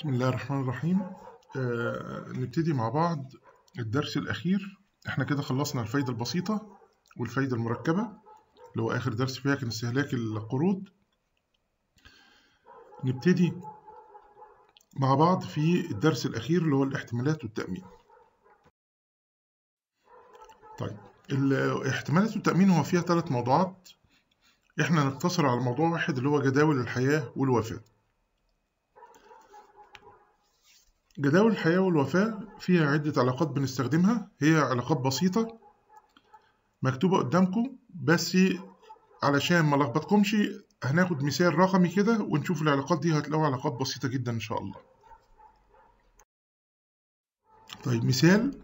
بسم الله الرحمن الرحيم آه نبتدي مع بعض الدرس الأخير احنا كده خلصنا الفايدة البسيطة والفايدة المركبة اللي هو آخر درس فيها كان استهلاك القروض نبتدي مع بعض في الدرس الأخير اللي هو الاحتمالات والتأمين طيب الاحتمالات والتأمين هو فيها ثلاث موضوعات احنا نقتصر على موضوع واحد اللي هو جداول الحياة والوفاة جداول الحياة والوفاة فيها عدة علاقات بنستخدمها هي علاقات بسيطة مكتوبة قدامكم بس علشان ما لخبطكمش هناخد مثال رقمي كده ونشوف العلاقات دي هتلاقوا علاقات بسيطة جدا إن شاء الله طيب مثال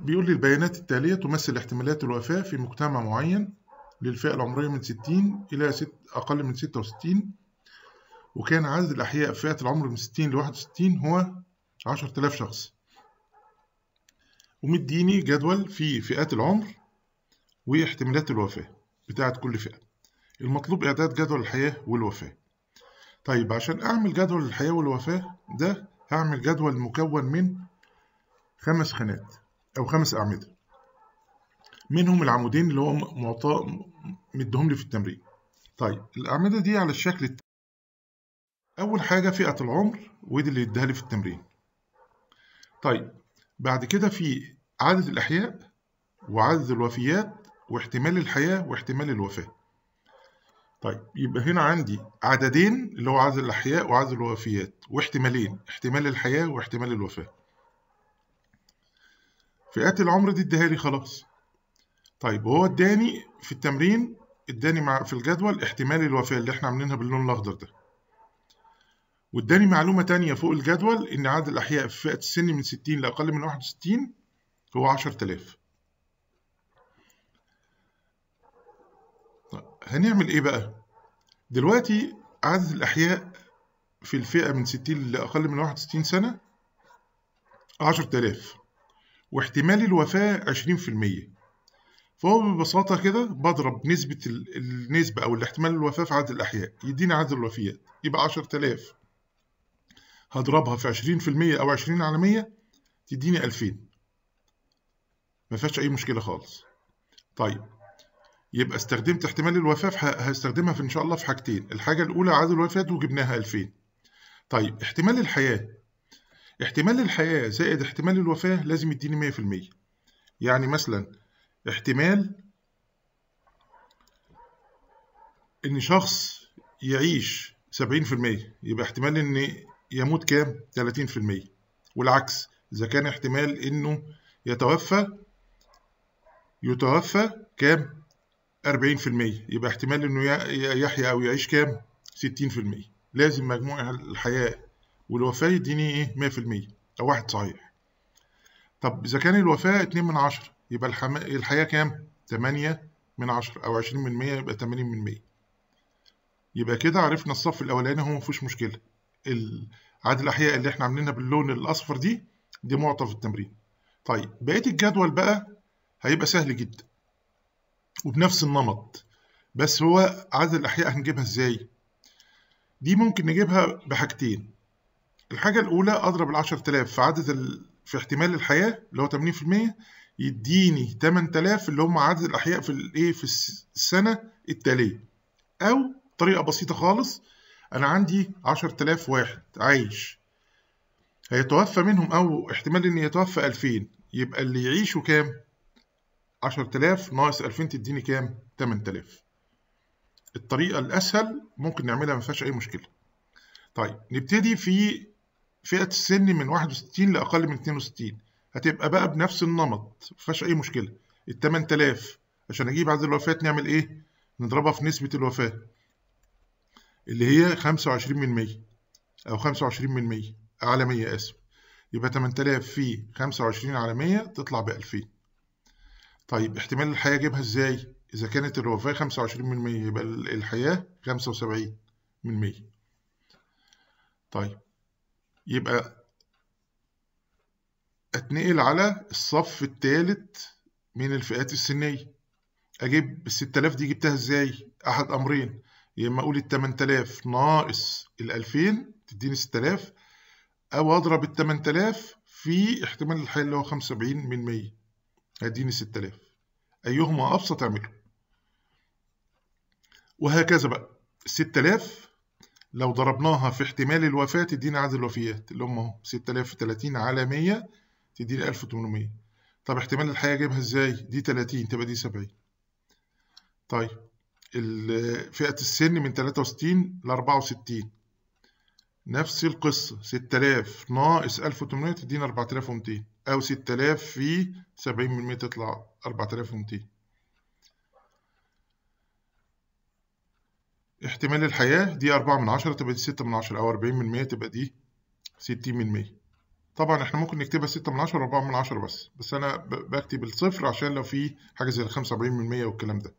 بيقول لي البيانات التالية تمثل احتمالات الوفاة في مجتمع معين للفئة العمرية من 60 إلى ست أقل من 66 وكان عدد الأحياء في فئة العمر من 60 ل 61 هو 10000 شخص ومديني جدول في فئات العمر واحتمالات الوفاة بتاعة كل فئة المطلوب إعداد جدول الحياة والوفاة طيب عشان أعمل جدول الحياة والوفاة ده هعمل جدول مكون من خمس خانات أو خمس أعمدة منهم العمودين اللي هو معطاء مدهم لي في التمرين طيب الأعمدة دي على الشكل التالي. أول حاجة فئة العمر ودي اللي اديها لي في التمرين طيب بعد كده في عدد الأحياء وعدد الوفيات واحتمال الحياة واحتمال الوفاة طيب يبقى هنا عندي عددين اللي هو عدد الأحياء وعدد الوفيات واحتمالين احتمال الحياة واحتمال الوفاة فئات العمر دي اديها لي خلاص طيب هو اداني في التمرين اداني في الجدول احتمال الوفاة اللي احنا عاملينها باللون الأخضر ده واداني معلومة تانية فوق الجدول إن عدد الأحياء في فئة السن من 60 لأقل من 61 هو 10000 طيب، هنعمل إيه بقى؟ دلوقتي عدد الأحياء في الفئة من 60 لأقل من 61 سنة 10000 واحتمال الوفاة 20% فهو ببساطة كده بضرب نسبة النسبة أو الاحتمال الوفاة في عدد الأحياء يديني عدد الوفيات يبقى 10000 هضربها في عشرين في المية أو عشرين على مية تديني ألفين فيهاش أي مشكلة خالص طيب يبقى استخدمت احتمال الوفاة هستخدمها في إن شاء الله في حاجتين الحاجة الأولى عدد الوفاة وجبناها ألفين طيب احتمال الحياة احتمال الحياة زائد احتمال الوفاة لازم يديني مية في المية يعني مثلا احتمال إن شخص يعيش سبعين في المية يبقى احتمال إن يموت كام 30% والعكس اذا كان احتمال انه يتوفى يتوفى كام 40% يبقى احتمال انه يحيا او يعيش كام 60% لازم مجموع الحياه والوفاه يديني ايه 100% او واحد صحيح طب اذا كان الوفاه 2 من 10 يبقى الحما... الحياه كام 8 من 10 او 20 من يبقى 80 من يبقى كده عرفنا الصف الاولاني هو مفيهوش مشكله عدد الاحياء اللي احنا عاملينها باللون الاصفر دي دي معطى في التمرين طيب بقيه الجدول بقى هيبقى سهل جدا وبنفس النمط بس هو عدد الاحياء هنجيبها ازاي دي ممكن نجيبها بحاجتين الحاجه الاولى اضرب ال 10000 في عدد ال... في احتمال الحياه اللي هو 80% يديني 8000 اللي هم عدد الاحياء في الايه في السنه التاليه او طريقه بسيطه خالص أنا عندي تلاف واحد عايش هيتوفى منهم أو احتمال إن يتوفى ألفين يبقى اللي يعيشوا كام؟ تلاف ناقص ألفين تديني كام؟ تمن تلاف الطريقة الأسهل ممكن نعملها ما فيهاش أي مشكلة طيب نبتدي في فئة السن من واحد وستين لأقل من اتنين وستين هتبقى بقى بنفس النمط ما فيهاش أي مشكلة التمن تلاف عشان أجيب عدد الوفاة نعمل إيه؟ نضربها في نسبة الوفاة اللي هي 25 من 100 أو 25 من 100 على 100 آسف يبقى 8000 في 25 على 100 تطلع ب 2000 طيب احتمال الحياة أجيبها إزاي؟ إذا كانت الوفاة 25 من 100 يبقى الحياة 75 من 100 طيب يبقى أتنقل على الصف الثالث من الفئات السنية أجيب ال 6000 دي جبتها إزاي؟ أحد أمرين يا اما اقول ال 8000 ناقص ال 2000 تديني 6000 او اضرب ال 8000 في احتمال الحل اللي هو 75 من 100 هيديني 6000 ايهما ابسط اعمله وهكذا بقى 6000 لو ضربناها في احتمال الوفاة تدينا عدد الوفيات اللي هم اهو 6000 في 30 على 100 تديني 1800 طب احتمال الحياة جايبها ازاي؟ دي 30 تبقى دي 70 طيب فئة السن من 63 ل 64 نفس القصة 6000 ناقص 1800 تدينا 4200 أو 6000 في 70% تطلع 4200 احتمال الحياة دي أربعة من عشرة تبقى دي ستة من عشرة أو أربعين من مية تبقى دي ستين من مية طبعا احنا ممكن نكتبها ستة من عشرة وأربعة من عشرة بس بس أنا بكتب الصفر عشان لو في حاجة زي الخمسة وأربعين من مية والكلام ده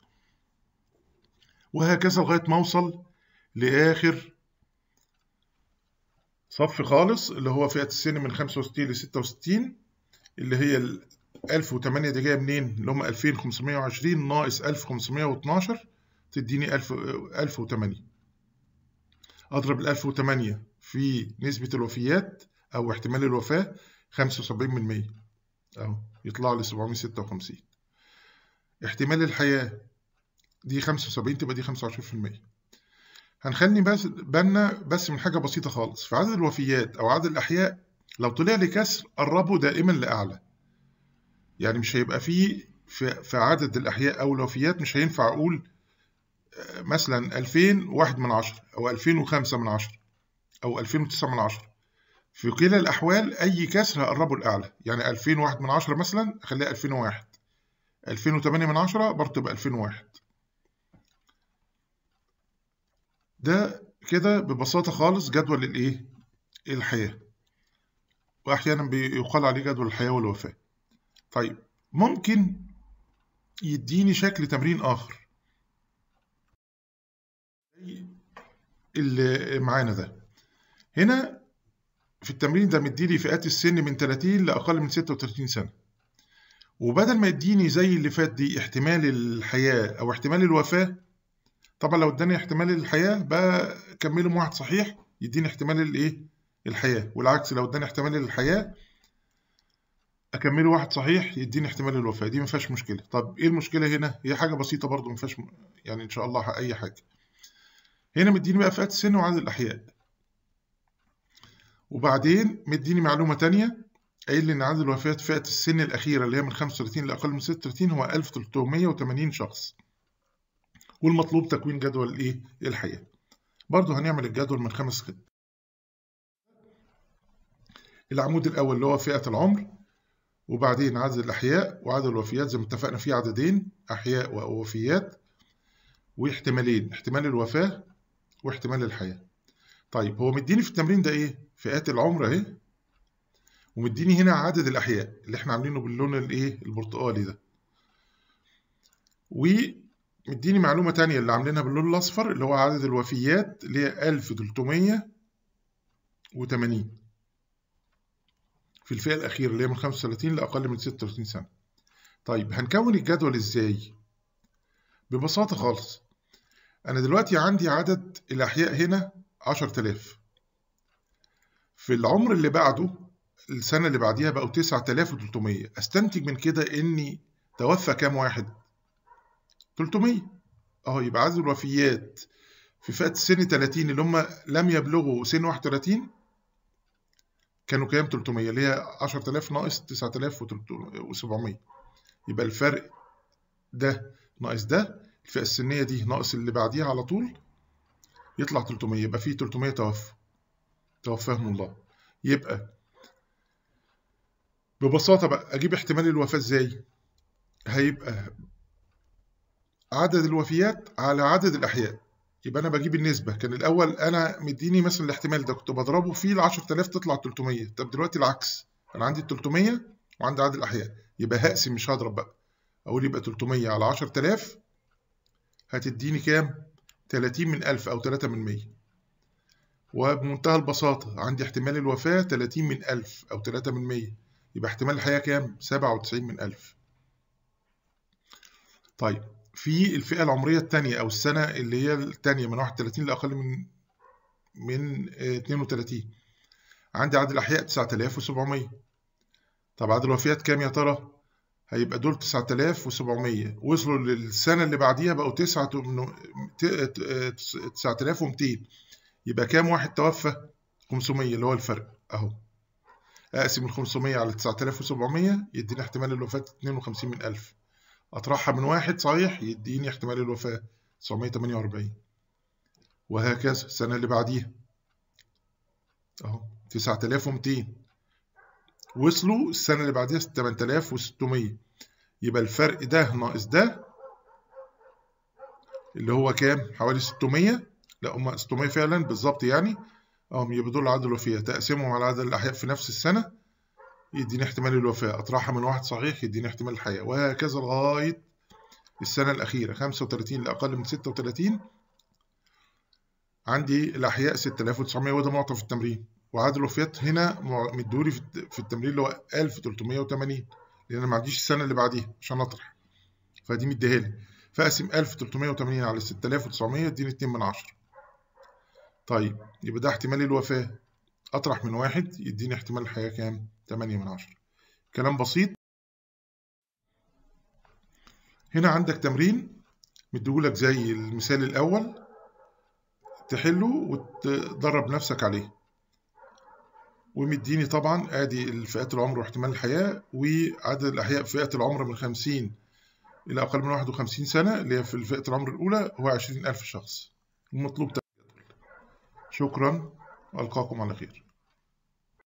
وهكذا لغاية ما أوصل لآخر صف خالص اللي هو فئة السن من 65 ل 66 اللي هي 1008 دي جاية منين؟ اللي هم 2520 ناقص 1512 تديني 1008 أضرب ال 1008 في نسبة الوفيات أو احتمال الوفاة 75% أهو يطلع لي 756 احتمال الحياة دي 75 تبقى دي 25% هنخلي بس بالنا بس من حاجة بسيطة خالص في عدد الوفيات أو عدد الأحياء لو طلع لي كسر قربه دائما لأعلى يعني مش هيبقى فيه في, في عدد الأحياء أو الوفيات مش هينفع أقول آه، مثلا 2001 من عشرة أو 2005 من عشرة أو 2009 من عشرة في كلا الأحوال أي كسر هقربه لأعلى يعني 2001 من عشرة مثلا أخليها 2001 2008 من عشرة برضه تبقى 2001 ده كده ببساطة خالص جدول الإيه؟ الحياة وأحيانا بيقال عليه جدول الحياة والوفاة طيب ممكن يديني شكل تمرين آخر اللي معانا ده هنا في التمرين ده مديلي فئات السن من 30 لأقل من 36 سنة وبدل ما يديني زي اللي فات دي احتمال الحياة أو احتمال الوفاة طبعا لو اداني احتمال الحياه بقى كملهم واحد صحيح يديني احتمال الايه الحياه والعكس لو اداني احتمال الحياه اكمله واحد صحيح يديني احتمال الوفاه دي ما فيهاش مشكله طب ايه المشكله هنا هي حاجه بسيطه برضو ما فيهاش م... يعني ان شاء الله اي حاجه هنا مديني بقى فئات السن وعدد الاحياء وبعدين مديني معلومه تانية قايل لي ان عدد الوفيات فئه السن الاخيره اللي هي من 35 لاقل من 36 هو 1380 شخص والمطلوب تكوين جدول الايه إيه؟ الحياه برضه هنعمل الجدول من خمس خطوط العمود الاول اللي هو فئه العمر وبعدين عدد الاحياء وعدد الوفيات زي ما اتفقنا في عددين احياء ووفيات واحتمالين احتمال الوفاه واحتمال الحياه طيب هو مديني في التمرين ده ايه فئات العمر اهي ومديني هنا عدد الاحياء اللي احنا عاملينه باللون الايه البرتقالي ده مديني معلومة تانية اللي عاملينها باللون الأصفر اللي هو عدد الوفيات اللي هي 1380 في الفئة الأخيرة اللي هي من 35 لأقل من 36 سنة. طيب هنكون الجدول إزاي؟ ببساطة خالص أنا دلوقتي عندي عدد الأحياء هنا 10000 في العمر اللي بعده السنة اللي بعديها بقوا 9300 أستنتج من كده إني توفى كام واحد؟ 300 اهو يبقى عدد الوفيات في فئة سن 30 اللي هم لم يبلغوا سن 31 كانوا كام 300 اللي هي 10000 ناقص 9700 يبقى الفرق ده ناقص ده الفئة السنية دي ناقص اللي بعديها على طول يطلع 300 يبقى في 300 توفى توفاهم الله يبقى ببساطة بقى أجيب احتمال الوفاة إزاي؟ هيبقى عدد الوفيات على عدد الأحياء يبقى أنا بجيب النسبة كان الأول أنا مديني مثلا الاحتمال ده كنت بضربه فيه ال 10000 تطلع 300 طب دلوقتي العكس أنا عندي ال 300 وعندي عدد الأحياء يبقى هقسم مش هضرب بقى أقول يبقى 300 على 10000 هتديني كام؟ 30 من 1000 أو 3 من 100 وبمنتهى البساطة عندي احتمال الوفاة 30 من 1000 أو 3 من 100 يبقى احتمال الحياة كام؟ 97 من 1000 طيب في الفئة العمرية الثانية أو السنة اللي هي الثانية من 31 لأقل من من 32 آه، عندي عدد الأحياء 9700 طب عدد الوفيات كام يا ترى؟ هيبقى دول 9700 وصلوا للسنة اللي بعديها بقوا 9200 آه، آه، يبقى كام واحد توفى؟ 500 اللي هو الفرق أهو أقسم ال 500 على 9700 يديني احتمال الوفاة 52 من 1000 أطرحها من واحد صحيح يديني احتمال الوفاة 948 وهكذا السنة اللي بعديها أهو 9200 وصلوا السنة اللي بعديها 8600 يبقى الفرق ده ناقص ده اللي هو كام؟ حوالي 600 لا هم 600 فعلا بالظبط يعني أهم يبقى دول عدد الوفيات تقسمهم على عدد الأحياء في نفس السنة يديني احتمال الوفاة أطرحها من واحد صحيح يديني احتمال الحياة وهكذا لغاية السنة الأخيرة 35 لأقل من 36 عندي الأحياء 6900 وده معطى في التمرين وعدد الوفيات هنا مديهولي في التمرين اللي هو 1380 لأن أنا ما عنديش السنة اللي بعديها عشان أطرح فدي مديهالي فأقسم 1380 على 6900 اديني 2 من 10 طيب يبقى ده احتمال الوفاة أطرح من واحد يديني احتمال الحياة كام؟ 8 من 10 كلام بسيط هنا عندك تمرين مديهولك زي المثال الأول تحله وتدرب نفسك عليه ومديني طبعا ادي فئات العمر واحتمال الحياة وعدد الأحياء في فئة العمر من 50 إلى أقل من 51 سنة اللي هي في فئة العمر الأولى هو 20000 شخص المطلوب تجدول شكرا وألقاكم على خير